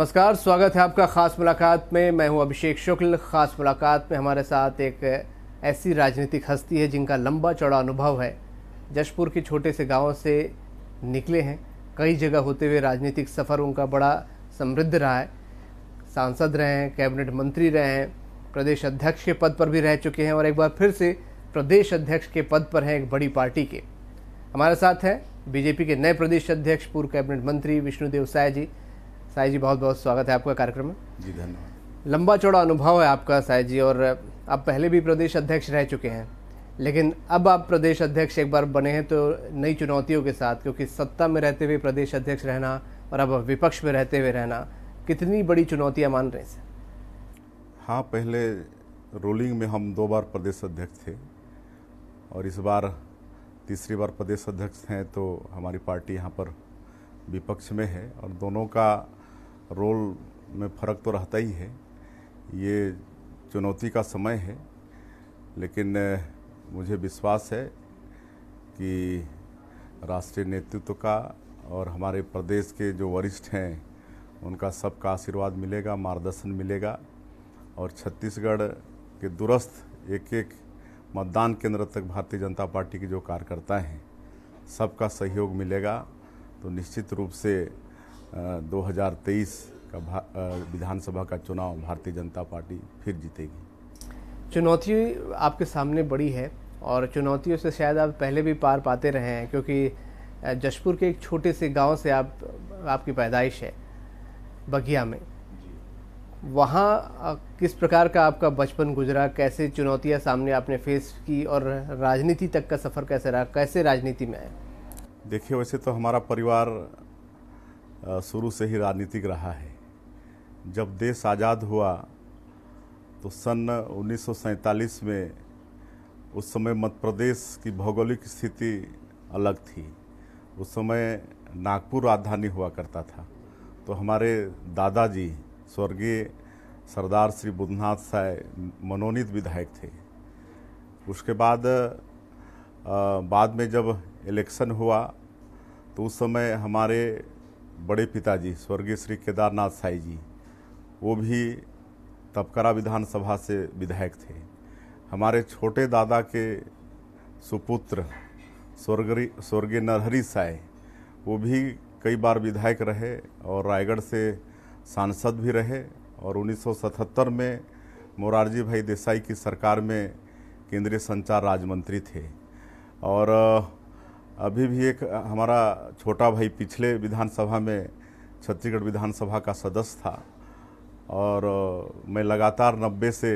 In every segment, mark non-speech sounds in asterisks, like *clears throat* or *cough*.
नमस्कार स्वागत है आपका खास मुलाकात में मैं हूं अभिषेक शुक्ल खास मुलाकात में हमारे साथ एक ऐसी राजनीतिक हस्ती है जिनका लंबा चौड़ा अनुभव है जशपुर के छोटे से गांव से निकले हैं कई जगह होते हुए राजनीतिक सफ़र उनका बड़ा समृद्ध रहा है सांसद रहे हैं कैबिनेट मंत्री रहे हैं प्रदेश अध्यक्ष के पद पर भी रह चुके हैं और एक बार फिर से प्रदेश अध्यक्ष के पद पर हैं एक बड़ी पार्टी के हमारे साथ हैं बीजेपी के नए प्रदेश अध्यक्ष पूर्व कैबिनेट मंत्री विष्णुदेव साय जी साई जी बहुत बहुत स्वागत है आपका कार्यक्रम में जी धन्यवाद लंबा चौड़ा अनुभव है आपका साई जी और आप पहले भी प्रदेश अध्यक्ष रह चुके हैं लेकिन अब आप प्रदेश अध्यक्ष एक बार बने हैं तो नई चुनौतियों के साथ क्योंकि सत्ता में रहते हुए प्रदेश अध्यक्ष रहना और अब विपक्ष में रहते हुए रहना कितनी बड़ी चुनौतियाँ मान रहे हैं हाँ पहले रूलिंग में हम दो बार प्रदेश अध्यक्ष थे और इस बार तीसरी बार प्रदेश अध्यक्ष हैं तो हमारी पार्टी यहाँ पर विपक्ष में है और दोनों का रोल में फ़र्क तो रहता ही है ये चुनौती का समय है लेकिन मुझे विश्वास है कि राष्ट्रीय नेतृत्व का और हमारे प्रदेश के जो वरिष्ठ हैं उनका सबका आशीर्वाद मिलेगा मार्गदर्शन मिलेगा और छत्तीसगढ़ के दुरस्थ एक एक मतदान केंद्र तक भारतीय जनता पार्टी के जो कार्यकर्ता हैं सबका सहयोग मिलेगा तो निश्चित रूप से 2023 का विधानसभा का चुनाव भारतीय जनता पार्टी फिर जीतेगी चुनौती आपके सामने बड़ी है और चुनौतियों से शायद आप पहले भी पार पाते रहे हैं क्योंकि जशपुर के एक छोटे से गांव से आप आपकी पैदाइश है बगिया में वहाँ किस प्रकार का आपका बचपन गुजरा कैसे चुनौतियाँ सामने आपने फेस की और राजनीति तक का सफ़र कैसे रहा कैसे राजनीति में आए देखिए वैसे तो हमारा परिवार शुरू से ही राजनीतिक रहा है जब देश आज़ाद हुआ तो सन उन्नीस में उस समय मध्य प्रदेश की भौगोलिक स्थिति अलग थी उस समय नागपुर राजधानी हुआ करता था तो हमारे दादाजी स्वर्गीय सरदार श्री बुद्धनाथ साय मनोनीत विधायक थे उसके बाद आ, बाद में जब इलेक्शन हुआ तो उस समय हमारे बड़े पिताजी स्वर्गीय श्री केदारनाथ साई जी वो भी तपकरा विधानसभा से विधायक थे हमारे छोटे दादा के सुपुत्र स्वर्गरी स्वर्गीय नरहरी साय वो भी कई बार विधायक रहे और रायगढ़ से सांसद भी रहे और 1977 में मोरारजी भाई देसाई की सरकार में केंद्रीय संचार राज्य मंत्री थे और अभी भी एक हमारा छोटा भाई पिछले विधानसभा में छत्तीसगढ़ विधानसभा का सदस्य था और मैं लगातार नब्बे से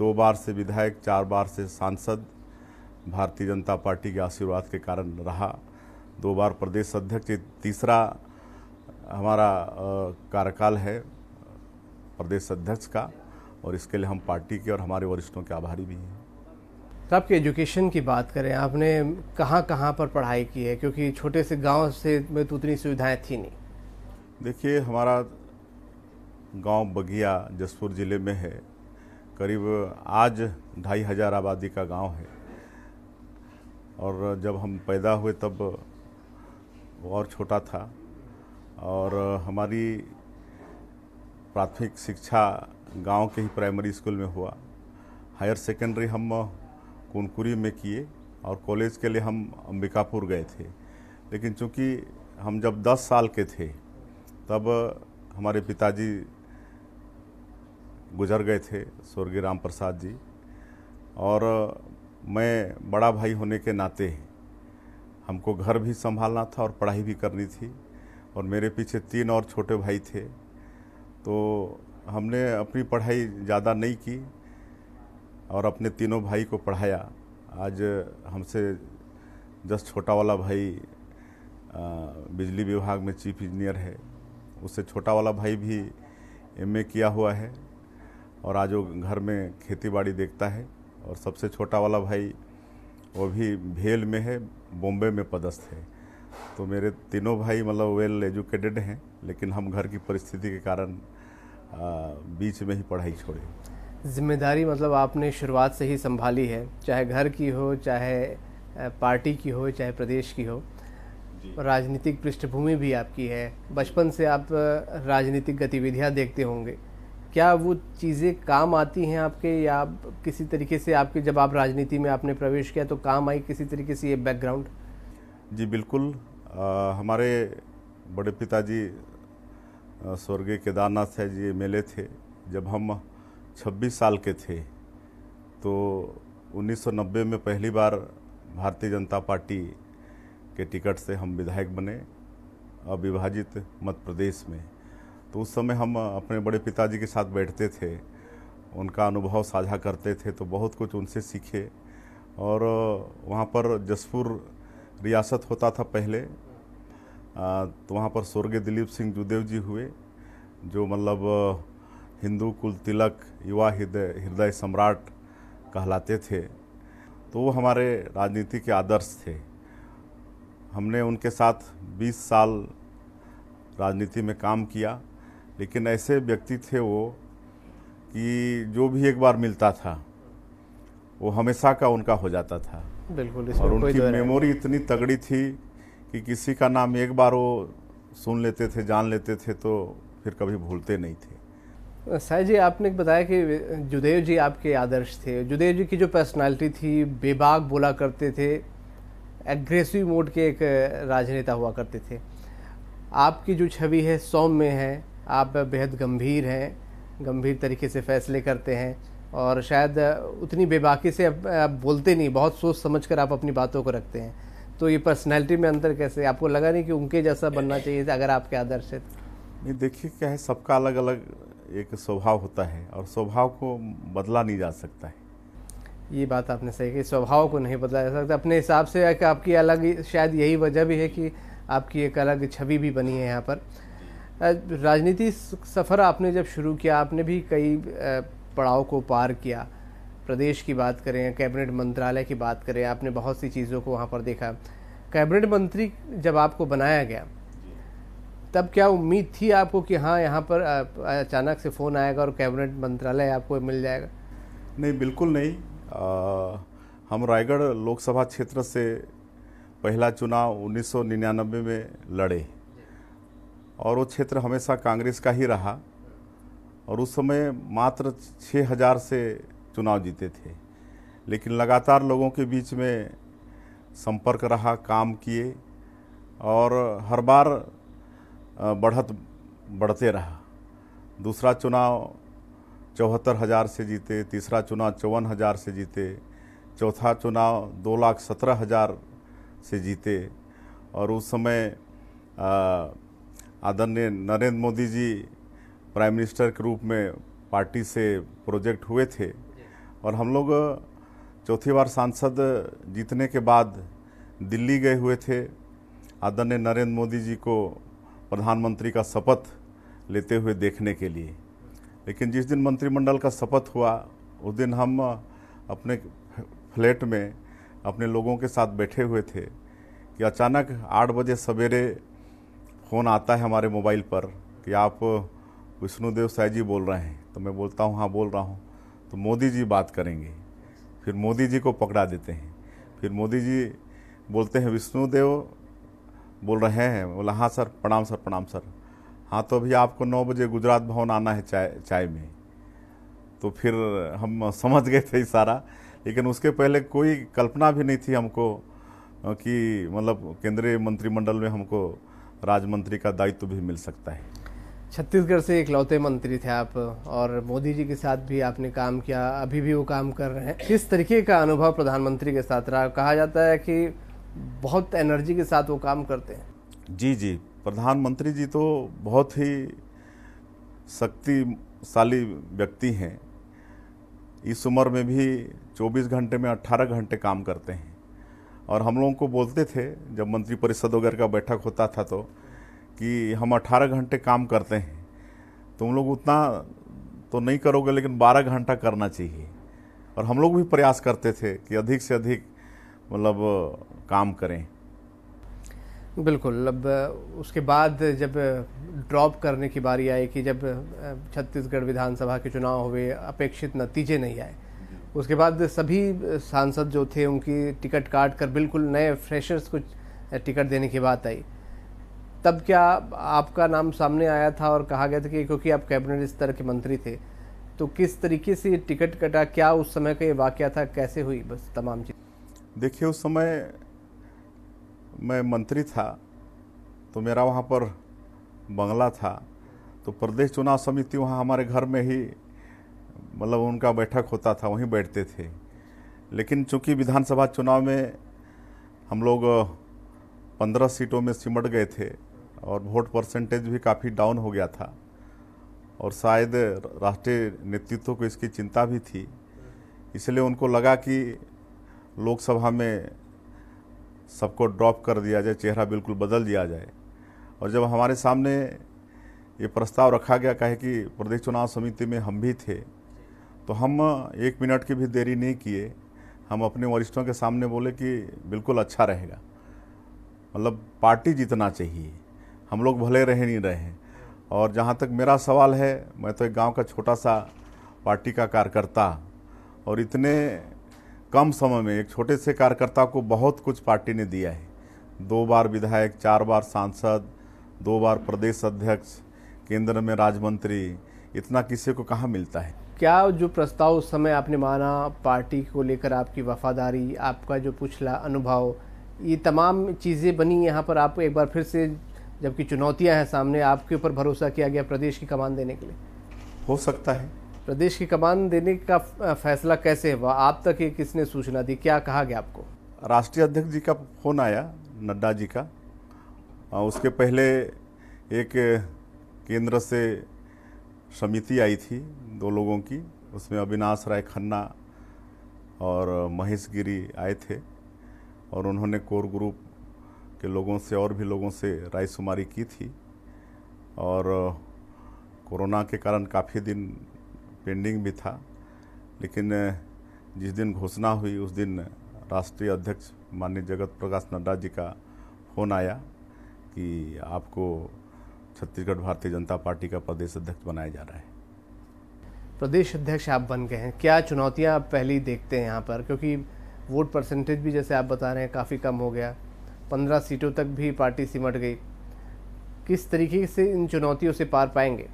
दो बार से विधायक चार बार से सांसद भारतीय जनता पार्टी के आशीर्वाद के कारण रहा दो बार प्रदेश अध्यक्ष तीसरा हमारा कार्यकाल है प्रदेश अध्यक्ष का और इसके लिए हम पार्टी के और हमारे वरिष्ठों के आभारी भी हैं तो आपकी एजुकेशन की बात करें आपने कहाँ कहाँ पर पढ़ाई की है क्योंकि छोटे से गांव से में तो उतनी सुविधाएं थी नहीं देखिए हमारा गांव बगिया जसपुर ज़िले में है करीब आज ढाई हज़ार आबादी का गांव है और जब हम पैदा हुए तब और छोटा था और हमारी प्राथमिक शिक्षा गांव के ही प्राइमरी स्कूल में हुआ हायर सेकेंडरी हम कुनकुरी में किए और कॉलेज के लिए हम अंबिकापुर गए थे लेकिन चूँकि हम जब 10 साल के थे तब हमारे पिताजी गुजर गए थे स्वर्गीय राम प्रसाद जी और मैं बड़ा भाई होने के नाते हमको घर भी संभालना था और पढ़ाई भी करनी थी और मेरे पीछे तीन और छोटे भाई थे तो हमने अपनी पढ़ाई ज़्यादा नहीं की और अपने तीनों भाई को पढ़ाया आज हमसे जस्ट छोटा वाला भाई बिजली विभाग में चीफ इंजीनियर है उससे छोटा वाला भाई भी एम किया हुआ है और आज वो घर में खेती बाड़ी देखता है और सबसे छोटा वाला भाई वो भी भेल में है बॉम्बे में पदस्थ है तो मेरे तीनों भाई मतलब वेल एजुकेटेड हैं लेकिन हम घर की परिस्थिति के कारण बीच में ही पढ़ाई छोड़े जिम्मेदारी मतलब आपने शुरुआत से ही संभाली है चाहे घर की हो चाहे पार्टी की हो चाहे प्रदेश की हो राजनीतिक पृष्ठभूमि भी आपकी है बचपन से आप राजनीतिक गतिविधियां देखते होंगे क्या वो चीज़ें काम आती हैं आपके या किसी तरीके से आपके जब आप राजनीति में आपने प्रवेश किया तो काम आई किसी तरीके से ये बैकग्राउंड जी बिल्कुल आ, हमारे बड़े पिताजी स्वर्गीय केदारनाथ है जी एम थे जब हम 26 साल के थे तो 1990 में पहली बार भारतीय जनता पार्टी के टिकट से हम विधायक बने अविभाजित मध्य प्रदेश में तो उस समय हम अपने बड़े पिताजी के साथ बैठते थे उनका अनुभव साझा करते थे तो बहुत कुछ उनसे सीखे और वहाँ पर जसपुर रियासत होता था पहले तो वहाँ पर स्वर्गीय दिलीप सिंह जुदेव जी हुए जो मतलब हिंदू कुल तिलक युवा हृदय हृदय सम्राट कहलाते थे तो वो हमारे राजनीति के आदर्श थे हमने उनके साथ 20 साल राजनीति में काम किया लेकिन ऐसे व्यक्ति थे वो कि जो भी एक बार मिलता था वो हमेशा का उनका हो जाता था बिल्कुल और उनकी मेमोरी इतनी तगड़ी थी कि किसी का नाम एक बार वो सुन लेते थे जान लेते थे तो फिर कभी भूलते नहीं थे साई जी आपने बताया कि जुदेव जी आपके आदर्श थे जुदेव जी की जो पर्सनालिटी थी बेबाक बोला करते थे एग्रेसिव मोड के एक राजनेता हुआ करते थे आपकी जो छवि है सौम्य है आप बेहद गंभीर हैं गंभीर तरीके से फैसले करते हैं और शायद उतनी बेबाकी से आप, आप बोलते नहीं बहुत सोच समझ कर आप अपनी बातों को रखते हैं तो ये पर्सनैलिटी में अंतर कैसे आपको लगा नहीं कि उनके जैसा बनना चाहिए था अगर आपके आदर्श है देखिए क्या है सबका अलग अलग एक स्वभाव होता है और स्वभाव को बदला नहीं जा सकता है ये बात आपने सही कही स्वभाव को नहीं बदला जा सकता अपने हिसाब से एक आपकी अलग शायद यही वजह भी है कि आपकी एक अलग छवि भी बनी है यहाँ पर राजनीति सफ़र आपने जब शुरू किया आपने भी कई पड़ाव को पार किया प्रदेश की बात करें कैबिनेट मंत्रालय की बात करें आपने बहुत सी चीज़ों को वहाँ पर देखा कैबिनेट मंत्री जब आपको बनाया गया तब क्या उम्मीद थी आपको कि हाँ यहाँ पर अचानक से फ़ोन आएगा और कैबिनेट मंत्रालय आपको मिल जाएगा नहीं बिल्कुल नहीं आ, हम रायगढ़ लोकसभा क्षेत्र से पहला चुनाव 1999 में लड़े और वो क्षेत्र हमेशा कांग्रेस का ही रहा और उस समय मात्र 6000 से चुनाव जीते थे लेकिन लगातार लोगों के बीच में संपर्क रहा काम किए और हर बार बढ़त बढ़ते रहा दूसरा चुनाव चौहत्तर हज़ार से जीते तीसरा चुनाव चौवन हज़ार से जीते चौथा चुनाव दो लाख सत्रह हज़ार से जीते और उस समय आदरणीय नरेंद्र मोदी जी प्राइम मिनिस्टर के रूप में पार्टी से प्रोजेक्ट हुए थे और हम लोग चौथी बार सांसद जीतने के बाद दिल्ली गए हुए थे आदरणीय नरेंद्र मोदी जी को प्रधानमंत्री का शपथ लेते हुए देखने के लिए लेकिन जिस दिन मंत्रिमंडल का शपथ हुआ उस दिन हम अपने फ्लैट में अपने लोगों के साथ बैठे हुए थे कि अचानक आठ बजे सवेरे फ़ोन आता है हमारे मोबाइल पर कि आप विष्णुदेव साय जी बोल रहे हैं तो मैं बोलता हूँ हाँ बोल रहा हूँ तो मोदी जी बात करेंगे फिर मोदी जी को पकड़ा देते हैं फिर मोदी जी बोलते हैं विष्णुदेव बोल रहे हैं बोला हाँ सर प्रणाम सर प्रणाम सर हाँ तो अभी आपको नौ बजे गुजरात भवन आना है चाय चाय में तो फिर हम समझ गए थे सारा लेकिन उसके पहले कोई कल्पना भी नहीं थी हमको कि मतलब केंद्रीय मंत्रिमंडल में हमको राज्य मंत्री का दायित्व भी मिल सकता है छत्तीसगढ़ से इकलौते मंत्री थे आप और मोदी जी के साथ भी आपने काम किया अभी भी वो काम कर रहे हैं किस तरीके का अनुभव प्रधानमंत्री के साथ रहा कहा जाता है कि बहुत एनर्जी के साथ वो काम करते हैं जी जी प्रधानमंत्री जी तो बहुत ही शक्तिशाली व्यक्ति हैं इस उम्र में भी 24 घंटे में 18 घंटे काम करते हैं और हम लोगों को बोलते थे जब मंत्री परिषद वगैरह का बैठक होता था तो कि हम 18 घंटे काम करते हैं तुम लोग उतना तो नहीं करोगे लेकिन 12 घंटा करना चाहिए और हम लोग भी प्रयास करते थे कि अधिक से अधिक मतलब काम करें बिल्कुल अब उसके बाद जब ड्रॉप करने की बारी आई कि जब छत्तीसगढ़ विधानसभा के चुनाव हुए अपेक्षित नतीजे नहीं आए उसके बाद सभी सांसद जो थे उनकी टिकट काट कर बिल्कुल नए फ्रेशर्स को टिकट देने की बात आई तब क्या आपका नाम सामने आया था और कहा गया था कि क्योंकि आप कैबिनेट स्तर के मंत्री थे तो किस तरीके से टिकट कटा क्या उस समय का ये वाक्य था कैसे हुई बस तमाम चीज़ देखिए उस समय मैं मंत्री था तो मेरा वहाँ पर बंगला था तो प्रदेश चुनाव समिति वहाँ हमारे घर में ही मतलब उनका बैठक होता था वहीं बैठते थे लेकिन चूंकि विधानसभा चुनाव में हम लोग पंद्रह सीटों में सिमट गए थे और वोट परसेंटेज भी काफ़ी डाउन हो गया था और शायद राष्ट्रीय नेतृत्व को इसकी चिंता भी थी इसलिए उनको लगा कि लोकसभा में सबको ड्रॉप कर दिया जाए चेहरा बिल्कुल बदल दिया जाए और जब हमारे सामने ये प्रस्ताव रखा गया कहे कि प्रदेश चुनाव समिति में हम भी थे तो हम एक मिनट की भी देरी नहीं किए हम अपने वरिष्ठों के सामने बोले कि बिल्कुल अच्छा रहेगा मतलब पार्टी जीतना चाहिए हम लोग भले रहे नहीं रहे और जहाँ तक मेरा सवाल है मैं तो एक गांव का छोटा सा पार्टी का कार्यकर्ता और इतने कम समय में एक छोटे से कार्यकर्ता को बहुत कुछ पार्टी ने दिया है दो बार विधायक चार बार सांसद दो बार प्रदेश अध्यक्ष केंद्र में राजमंत्री इतना किसी को कहाँ मिलता है क्या जो प्रस्ताव उस समय आपने माना पार्टी को लेकर आपकी वफादारी आपका जो पिछला अनुभव ये तमाम चीज़ें बनी यहाँ पर आप एक बार फिर से जबकि चुनौतियाँ हैं सामने आपके ऊपर भरोसा किया गया प्रदेश की कमान देने के लिए हो सकता है प्रदेश की कमान देने का फैसला कैसे हुआ आप तक ये किसने सूचना दी क्या कहा गया आपको राष्ट्रीय अध्यक्ष जी का फोन आया नड्डा जी का उसके पहले एक केंद्र से समिति आई थी दो लोगों की उसमें अविनाश राय खन्ना और महेश गिरी आए थे और उन्होंने कोर ग्रुप के लोगों से और भी लोगों से रायशुमारी की थी और कोरोना के कारण काफ़ी दिन पेंडिंग भी था लेकिन जिस दिन घोषणा हुई उस दिन राष्ट्रीय अध्यक्ष माननीय जगत प्रकाश नड्डा जी का फ़ोन आया कि आपको छत्तीसगढ़ भारतीय जनता पार्टी का प्रदेश अध्यक्ष बनाया जा रहा है प्रदेश अध्यक्ष आप बन गए हैं क्या चुनौतियां आप पहली देखते हैं यहाँ पर क्योंकि वोट परसेंटेज भी जैसे आप बता रहे हैं काफ़ी कम हो गया पंद्रह सीटों तक भी पार्टी सिमट गई किस तरीके से इन चुनौतियों से पार पाएंगे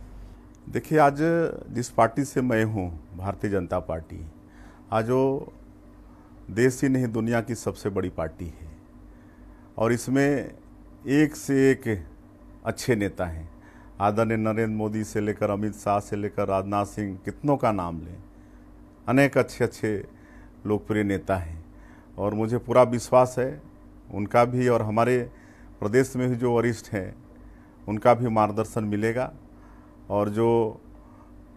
देखिए आज जिस पार्टी से मैं हूँ भारतीय जनता पार्टी आज वो देश ही नहीं दुनिया की सबसे बड़ी पार्टी है और इसमें एक से एक अच्छे नेता हैं आदरणीय नरेंद्र मोदी से लेकर अमित शाह से लेकर राजनाथ सिंह कितनों का नाम लें अनेक अच्छे अच्छे लोकप्रिय नेता हैं और मुझे पूरा विश्वास है उनका भी और हमारे प्रदेश में भी जो वरिष्ठ हैं उनका भी मार्गदर्शन मिलेगा और जो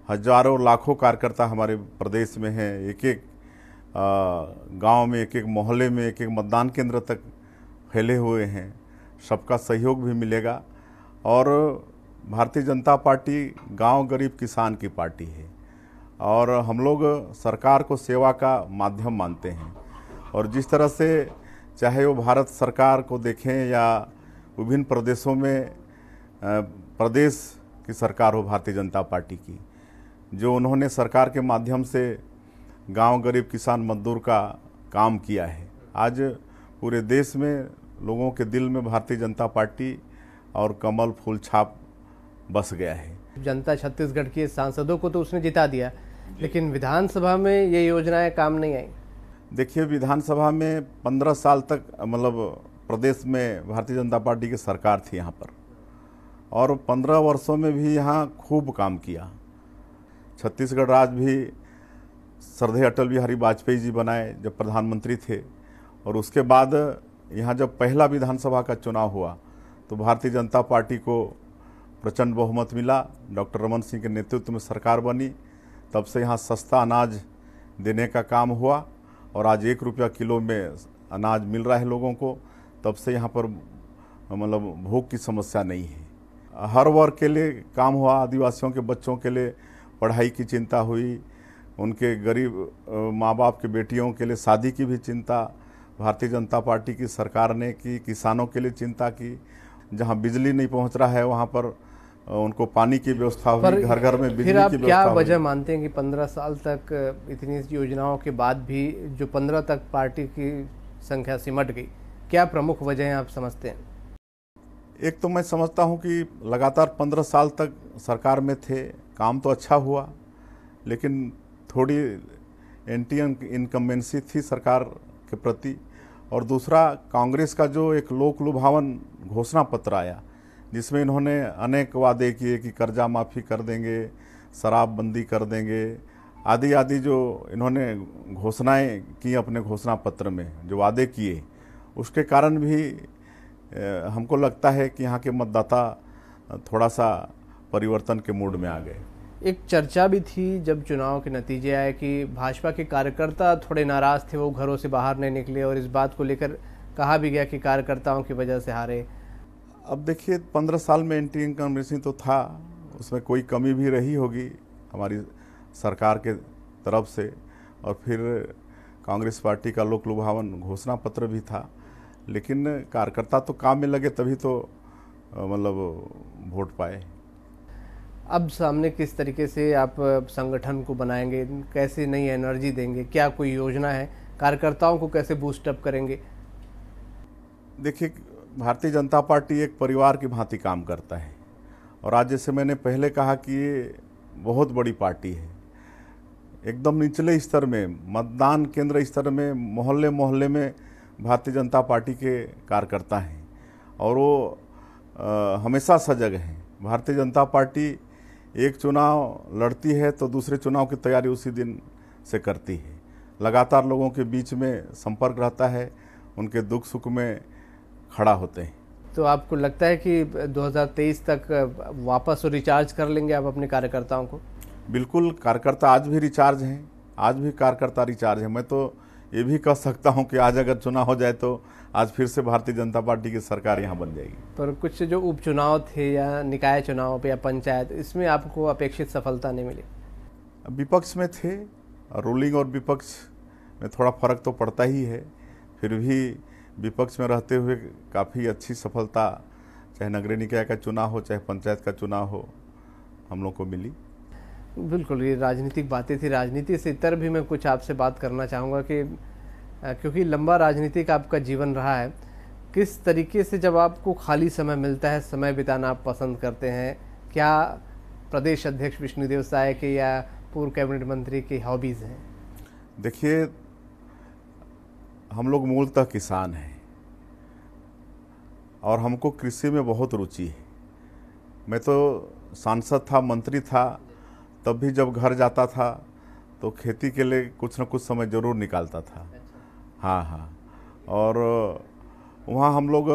हजारों लाखों कार्यकर्ता हमारे प्रदेश में हैं एक एक गांव में एक एक मोहल्ले में एक एक मतदान केंद्र तक फैले हुए हैं सबका सहयोग भी मिलेगा और भारतीय जनता पार्टी गांव गरीब किसान की पार्टी है और हम लोग सरकार को सेवा का माध्यम मानते हैं और जिस तरह से चाहे वो भारत सरकार को देखें या विभिन्न प्रदेशों में प्रदेश की सरकार हो भारतीय जनता पार्टी की जो उन्होंने सरकार के माध्यम से गांव गरीब किसान मजदूर का काम किया है आज पूरे देश में लोगों के दिल में भारतीय जनता पार्टी और कमल फूल छाप बस गया है जनता छत्तीसगढ़ के सांसदों को तो उसने जिता दिया लेकिन विधानसभा में ये योजनाएं काम नहीं आई देखिए विधानसभा में पंद्रह साल तक मतलब प्रदेश में भारतीय जनता पार्टी की सरकार थी यहाँ पर और पंद्रह वर्षों में भी यहाँ खूब काम किया छत्तीसगढ़ राज्य भी श्रद्धे अटल बिहारी वाजपेयी जी बनाए जब प्रधानमंत्री थे और उसके बाद यहाँ जब पहला विधानसभा का चुनाव हुआ तो भारतीय जनता पार्टी को प्रचंड बहुमत मिला डॉक्टर रमन सिंह के नेतृत्व में सरकार बनी तब से यहाँ सस्ता अनाज देने का काम हुआ और आज एक रुपया किलो में अनाज मिल रहा है लोगों को तब से यहाँ पर मतलब भूख की समस्या नहीं है हर वर्ग के लिए काम हुआ आदिवासियों के बच्चों के लिए पढ़ाई की चिंता हुई उनके गरीब माँ बाप के बेटियों के लिए शादी की भी चिंता भारतीय जनता पार्टी की सरकार ने की किसानों के लिए चिंता की जहाँ बिजली नहीं पहुँच रहा है वहाँ पर उनको पानी की व्यवस्था हुई घर घर में बिजली फिर आप की क्या वजह मानते हैं कि पंद्रह साल तक इतनी योजनाओं के बाद भी जो पंद्रह तक पार्टी की संख्या सिमट गई क्या प्रमुख वजह आप समझते हैं एक तो मैं समझता हूँ कि लगातार पंद्रह साल तक सरकार में थे काम तो अच्छा हुआ लेकिन थोड़ी एंटी इनकम्बेंसी थी सरकार के प्रति और दूसरा कांग्रेस का जो एक लोक लुभावन घोषणा पत्र आया जिसमें इन्होंने अनेक वादे किए कि कर्जा माफ़ी कर देंगे शराबबंदी कर देंगे आदि आदि जो इन्होंने घोषणाएं की अपने घोषणा पत्र में जो वादे किए उसके कारण भी हमको लगता है कि यहाँ के मतदाता थोड़ा सा परिवर्तन के मूड में आ गए एक चर्चा भी थी जब चुनाव के नतीजे आए कि भाजपा के कार्यकर्ता थोड़े नाराज़ थे वो घरों से बाहर नहीं निकले और इस बात को लेकर कहा भी गया कि कार्यकर्ताओं की वजह से हारे अब देखिए पंद्रह साल में एंटी इनकम्बेंसी तो था उसमें कोई कमी भी रही होगी हमारी सरकार के तरफ से और फिर कांग्रेस पार्टी का लोक लुभावन घोषणा पत्र भी था लेकिन कार्यकर्ता तो काम में लगे तभी तो मतलब वोट पाए अब सामने किस तरीके से आप संगठन को बनाएंगे कैसे नई एनर्जी देंगे क्या कोई योजना है कार्यकर्ताओं को कैसे बूस्टअप करेंगे देखिए भारतीय जनता पार्टी एक परिवार की भांति काम करता है और आज जैसे मैंने पहले कहा कि ये बहुत बड़ी पार्टी है एकदम निचले स्तर में मतदान केंद्र स्तर में मोहल्ले मोहल्ले में भारतीय जनता पार्टी के कार्यकर्ता हैं और वो आ, हमेशा सजग हैं भारतीय जनता पार्टी एक चुनाव लड़ती है तो दूसरे चुनाव की तैयारी उसी दिन से करती है लगातार लोगों के बीच में संपर्क रहता है उनके दुख सुख में खड़ा होते हैं तो आपको लगता है कि 2023 तक वापस रिचार्ज कर लेंगे आप अपने कार्यकर्ताओं को बिल्कुल कार्यकर्ता आज भी रिचार्ज हैं आज भी कार्यकर्ता रिचार्ज हैं मैं तो ये भी कह सकता हूँ कि आज अगर चुनाव हो जाए तो आज फिर से भारतीय जनता पार्टी की सरकार यहाँ बन जाएगी पर कुछ जो उपचुनाव थे या निकाय चुनाव या पंचायत इसमें आपको अपेक्षित सफलता नहीं मिली विपक्ष में थे रूलिंग और विपक्ष में थोड़ा फर्क तो पड़ता ही है फिर भी विपक्ष में रहते हुए काफ़ी अच्छी सफलता चाहे नगरीय निकाय का चुनाव हो चाहे पंचायत का चुनाव हो हम लोग को मिली बिल्कुल ये राजनीतिक बातें थी राजनीति से इतर भी मैं कुछ आपसे बात करना चाहूँगा कि क्योंकि लंबा राजनीतिक आपका जीवन रहा है किस तरीके से जब आपको खाली समय मिलता है समय बिताना आप पसंद करते हैं क्या प्रदेश अध्यक्ष विष्णुदेव साय के या पूर्व कैबिनेट मंत्री की हॉबीज़ हैं देखिए हम लोग मूलतः किसान हैं और हमको कृषि में बहुत रुचि है मैं तो सांसद था मंत्री था तब भी जब घर जाता था तो खेती के लिए कुछ ना कुछ समय ज़रूर निकालता था हाँ हाँ और वहाँ हम लोग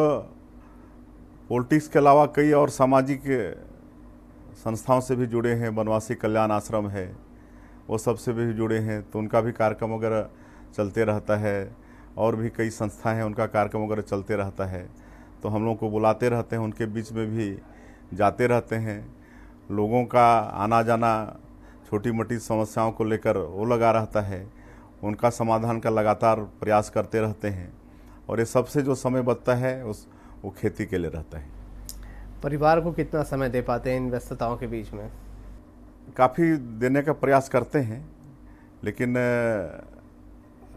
पॉलिटिक्स के अलावा कई और सामाजिक संस्थाओं से भी जुड़े हैं वनवासी कल्याण आश्रम है वो सब से भी जुड़े हैं तो उनका भी कार्यक्रम वगैरह चलते रहता है और भी कई संस्थाएं हैं उनका कार्यक्रम वगैरह चलते रहता है तो हम लोगों को बुलाते रहते हैं उनके बीच में भी जाते रहते हैं लोगों का आना जाना छोटी मोटी समस्याओं को लेकर वो लगा रहता है उनका समाधान का लगातार प्रयास करते रहते हैं और ये सबसे जो समय बचता है उस वो खेती के लिए रहता है परिवार को कितना समय दे पाते हैं इन व्यस्तताओं के बीच में काफ़ी देने का प्रयास करते हैं लेकिन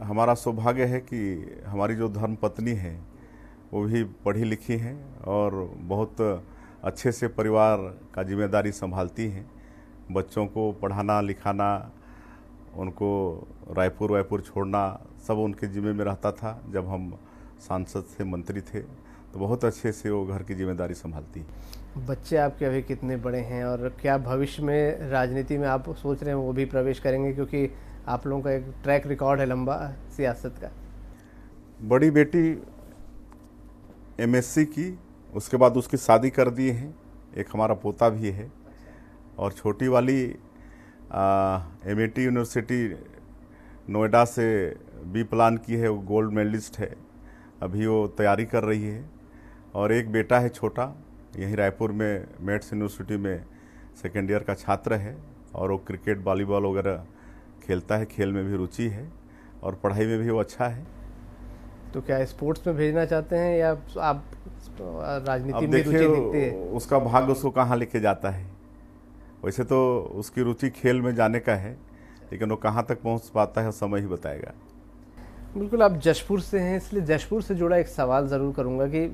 हमारा सौभाग्य है कि हमारी जो धर्म पत्नी है वो भी पढ़ी लिखी हैं और बहुत अच्छे से परिवार का जिम्मेदारी संभालती हैं बच्चों को पढ़ाना लिखाना उनको रायपुर वायपुर छोड़ना सब उनके जिम्मे में रहता था जब हम सांसद से मंत्री थे तो बहुत अच्छे से वो घर की जिम्मेदारी संभालती बच्चे आपके अभी कितने बड़े हैं और क्या भविष्य में राजनीति में आप सोच रहे हैं वो भी प्रवेश करेंगे क्योंकि आप लोगों का एक ट्रैक रिकॉर्ड है लंबा सियासत का बड़ी बेटी एमएससी की उसके बाद उसकी शादी कर दिए हैं एक हमारा पोता भी है और छोटी वाली एम यूनिवर्सिटी नोएडा से बी प्लान की है वो गोल्ड मेडलिस्ट है अभी वो तैयारी कर रही है और एक बेटा है छोटा यहीं रायपुर में मेट्स यूनिवर्सिटी में सेकेंड ईयर का छात्र है और वो क्रिकेट वॉलीबॉल वगैरह खेलता है खेल में भी रुचि है और पढ़ाई में भी वो अच्छा है तो क्या स्पोर्ट्स में भेजना चाहते हैं या आप राजनीति में रुचि दिखती हैं उसका भाग उसको कहाँ लेके जाता है वैसे तो उसकी रुचि खेल में जाने का है लेकिन वो कहाँ तक पहुँच पाता है समय ही बताएगा बिल्कुल आप जशपुर से हैं इसलिए जशपुर से जुड़ा एक सवाल ज़रूर करूँगा कि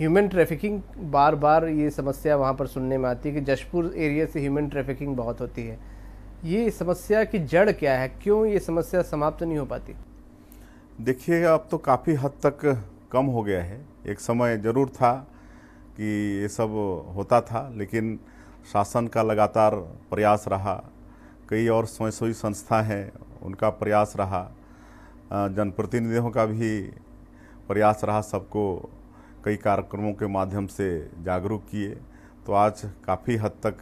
ह्यूमन ट्रैफिकिंग बार बार ये समस्या वहाँ पर सुनने में आती है कि जशपुर एरिया से ह्यूमन ट्रैफिकिंग बहुत होती है ये समस्या की जड़ क्या है क्यों ये समस्या समाप्त नहीं हो पाती देखिए अब तो काफ़ी हद तक कम हो गया है एक समय ज़रूर था कि ये सब होता था लेकिन शासन का लगातार प्रयास रहा कई और स्वयंसेवी संस्था हैं उनका प्रयास रहा जनप्रतिनिधियों का भी प्रयास रहा सबको कई कार्यक्रमों के माध्यम से जागरूक किए तो आज काफ़ी हद तक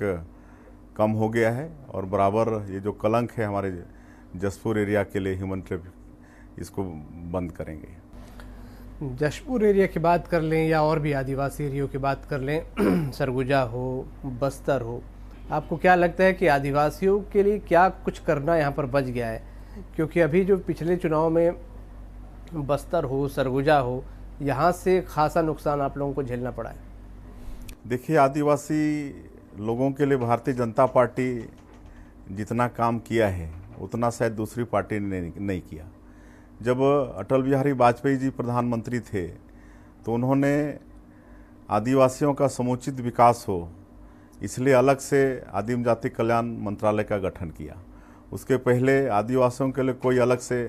कम हो गया है और बराबर ये जो कलंक है हमारे जसपुर एरिया के लिए ह्यूमन ट्रैफिक इसको बंद करेंगे जशपुर एरिया की बात कर लें या और भी आदिवासी एरियो की बात कर लें *clears throat* सरगुजा हो बस्तर हो आपको क्या लगता है कि आदिवासियों के लिए क्या कुछ करना यहाँ पर बच गया है क्योंकि अभी जो पिछले चुनाव में बस्तर हो सरगुजा हो यहाँ से खासा नुकसान आप लोगों को झेलना पड़ा है देखिए आदिवासी लोगों के लिए भारतीय जनता पार्टी जितना काम किया है उतना शायद दूसरी पार्टी ने नहीं किया जब अटल बिहारी वाजपेयी जी प्रधानमंत्री थे तो उन्होंने आदिवासियों का समुचित विकास हो इसलिए अलग से आदिम जाति कल्याण मंत्रालय का गठन किया उसके पहले आदिवासियों के लिए कोई अलग से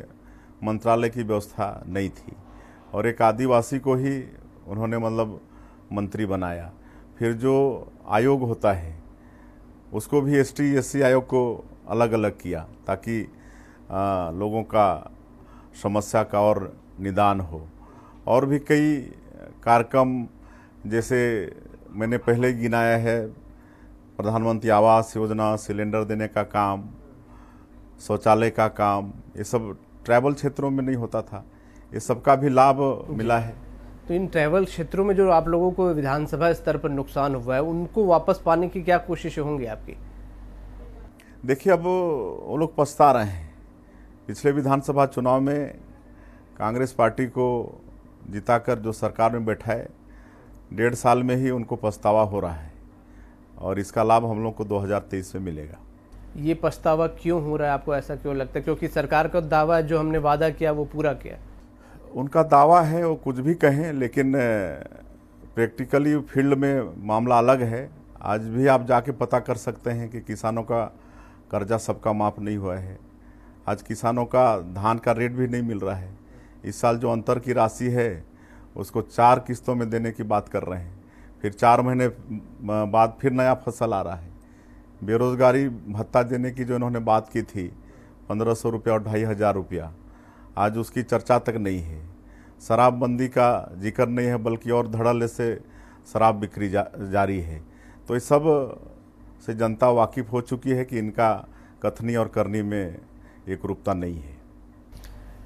मंत्रालय की व्यवस्था नहीं थी और एक आदिवासी को ही उन्होंने मतलब मंत्री बनाया फिर जो आयोग होता है उसको भी एस टी आयोग को अलग अलग किया ताकि आ, लोगों का समस्या का और निदान हो और भी कई कार्यक्रम जैसे मैंने पहले गिनाया है प्रधानमंत्री आवास योजना सिलेंडर देने का काम शौचालय का काम ये सब ट्रैवल क्षेत्रों में नहीं होता था ये का भी लाभ मिला है तो इन ट्रैवल क्षेत्रों में जो आप लोगों को विधानसभा स्तर पर नुकसान हुआ है उनको वापस पाने की क्या कोशिश होंगी आपकी देखिए अब वो लोग पछता रहे हैं पिछले विधानसभा चुनाव में कांग्रेस पार्टी को जिताकर जो सरकार में बैठा है डेढ़ साल में ही उनको पछतावा हो रहा है और इसका लाभ हम लोग को 2023 में मिलेगा ये पछतावा क्यों हो रहा है आपको ऐसा क्यों लगता है क्योंकि सरकार का दावा जो हमने वादा किया वो पूरा किया उनका दावा है वो कुछ भी कहें लेकिन प्रैक्टिकली फील्ड में मामला अलग है आज भी आप जाके पता कर सकते हैं कि किसानों का कर्जा सबका माफ़ नहीं हुआ है आज किसानों का धान का रेट भी नहीं मिल रहा है इस साल जो अंतर की राशि है उसको चार किस्तों में देने की बात कर रहे हैं फिर चार महीने बाद फिर नया फसल आ रहा है बेरोज़गारी भत्ता देने की जो इन्होंने बात की थी पंद्रह सौ रुपया और ढाई हज़ार रुपया आज उसकी चर्चा तक नहीं है शराबबंदी का जिक्र नहीं है बल्कि और धड़ल्ले से शराब बिक्री जा, जारी है तो ये सब से जनता वाकिफ़ हो चुकी है कि इनका कथनी और करनी में एक रूपता नहीं है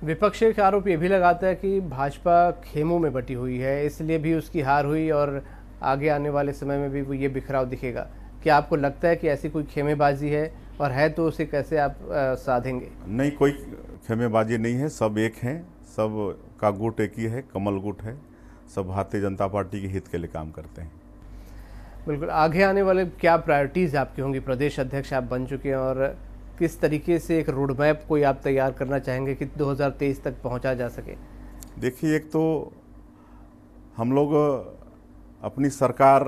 विपक्ष एक आरोप ये भी लगाता है कि भाजपा खेमों में बटी हुई है इसलिए भी उसकी हार हुई और आगे आने वाले समय में भी वो ये बिखराव दिखेगा क्या आपको लगता है कि ऐसी कोई खेमेबाजी है और है तो उसे कैसे आप साधेंगे नहीं कोई खेमेबाजी नहीं है सब एक हैं सब का गुट एक ही है कमल गुट है सब भारतीय जनता पार्टी के हित के लिए काम करते हैं बिल्कुल आगे आने वाले क्या प्रायोरिटीज़ आपकी होंगी प्रदेश अध्यक्ष आप बन चुके हैं और किस तरीके से एक रोड मैप कोई आप तैयार करना चाहेंगे कि 2023 तक पहुंचा जा सके देखिए एक तो हम लोग अपनी सरकार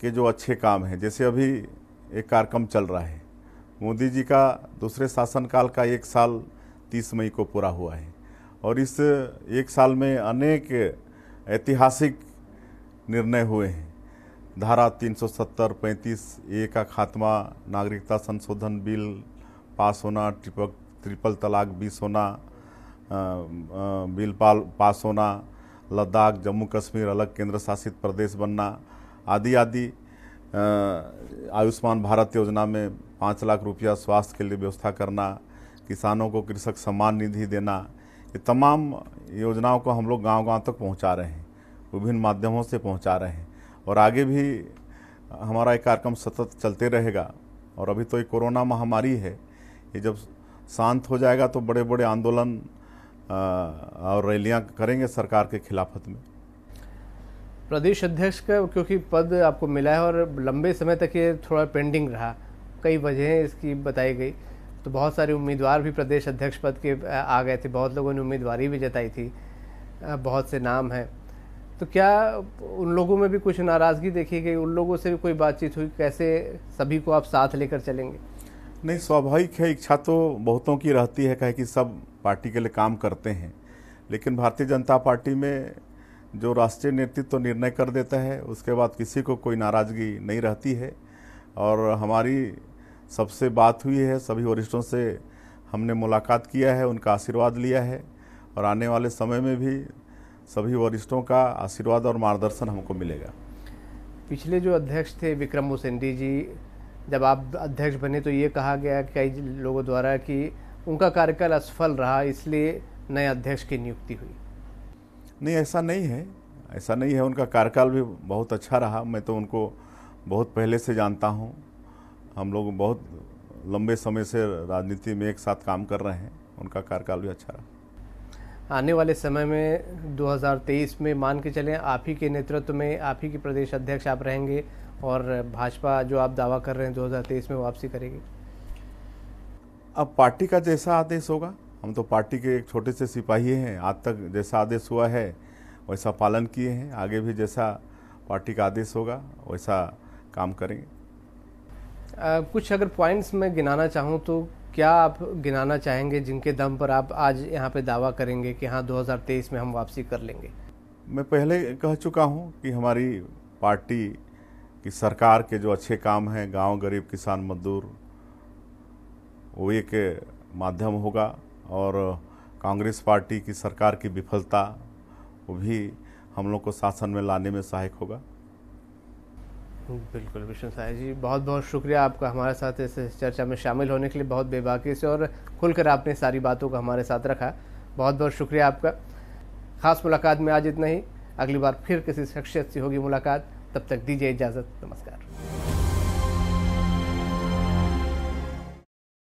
के जो अच्छे काम हैं जैसे अभी एक कार्यक्रम चल रहा है मोदी जी का दूसरे शासनकाल का एक साल तीस मई को पूरा हुआ है और इस एक साल में अनेक ऐतिहासिक निर्णय हुए हैं धारा 370, 35 ए का खात्मा नागरिकता संशोधन बिल पास होना ट्रिपल ट्रिपल तलाक बीस होना बिल पास होना लद्दाख जम्मू कश्मीर अलग केंद्र शासित प्रदेश बनना आदि आदि आयुष्मान भारत योजना में पाँच लाख रुपया स्वास्थ्य के लिए व्यवस्था करना किसानों को कृषक सम्मान निधि देना ये तमाम योजनाओं को हम लोग गांव-गांव तक पहुंचा रहे हैं विभिन्न माध्यमों से पहुंचा रहे हैं और आगे भी हमारा ये कार्यक्रम सतत चलते रहेगा और अभी तो ये कोरोना महामारी है ये जब शांत हो जाएगा तो बड़े बड़े आंदोलन और रैलियां करेंगे सरकार के खिलाफत में प्रदेश अध्यक्ष का क्योंकि पद आपको मिला है और लंबे समय तक ये थोड़ा पेंडिंग रहा कई वजह इसकी बताई गई तो बहुत सारे उम्मीदवार भी प्रदेश अध्यक्ष पद के आ गए थे बहुत लोगों ने उम्मीदवारी भी जताई थी बहुत से नाम हैं तो क्या उन लोगों में भी कुछ नाराज़गी देखी गई उन लोगों से भी कोई बातचीत हुई कैसे सभी को आप साथ लेकर चलेंगे नहीं स्वाभाविक है इच्छा तो बहुतों की रहती है कहे कि सब पार्टी के लिए काम करते हैं लेकिन भारतीय जनता पार्टी में जो राष्ट्रीय नेतृत्व तो निर्णय कर देता है उसके बाद किसी को कोई नाराज़गी नहीं रहती है और हमारी सबसे बात हुई है सभी वरिष्ठों से हमने मुलाकात किया है उनका आशीर्वाद लिया है और आने वाले समय में भी सभी वरिष्ठों का आशीर्वाद और मार्गदर्शन हमको मिलेगा पिछले जो अध्यक्ष थे विक्रम उसेंडी जी जब आप अध्यक्ष बने तो ये कहा गया कई लोगों द्वारा कि उनका कार्यकाल असफल रहा इसलिए नए अध्यक्ष की नियुक्ति हुई नहीं ऐसा नहीं है ऐसा नहीं है उनका कार्यकाल भी बहुत अच्छा रहा मैं तो उनको बहुत पहले से जानता हूँ हम लोग बहुत लंबे समय से राजनीति में एक साथ काम कर रहे हैं उनका कार्यकाल भी अच्छा रहा आने वाले समय में 2023 में मान के चलें आप ही के नेतृत्व में आप ही के प्रदेश अध्यक्ष आप रहेंगे और भाजपा जो आप दावा कर रहे हैं 2023 में वापसी करेगी अब पार्टी का जैसा आदेश होगा हम तो पार्टी के एक छोटे से सिपाही हैं आज तक जैसा आदेश हुआ है वैसा पालन किए हैं आगे भी जैसा पार्टी का आदेश होगा वैसा काम करेंगे आ, कुछ अगर पॉइंट्स मैं गिनाना चाहूँ तो क्या आप गिनाना चाहेंगे जिनके दम पर आप आज यहाँ पे दावा करेंगे कि हाँ 2023 में हम वापसी कर लेंगे मैं पहले कह चुका हूँ कि हमारी पार्टी कि सरकार के जो अच्छे काम हैं गांव गरीब किसान मजदूर वो एक माध्यम होगा और कांग्रेस पार्टी की सरकार की विफलता वो भी हम लोग को शासन में लाने में सहायक होगा बिल्कुल विष्णु साय जी बहुत बहुत शुक्रिया आपका हमारे साथ इस चर्चा में शामिल होने के लिए बहुत बेबाकी से और खुलकर आपने सारी बातों को हमारे साथ रखा बहुत बहुत शुक्रिया आपका ख़ास मुलाकात में आज इतना ही अगली बार फिर किसी शख्सियत से होगी मुलाकात तब तक दीजिए इजाज़त नमस्कार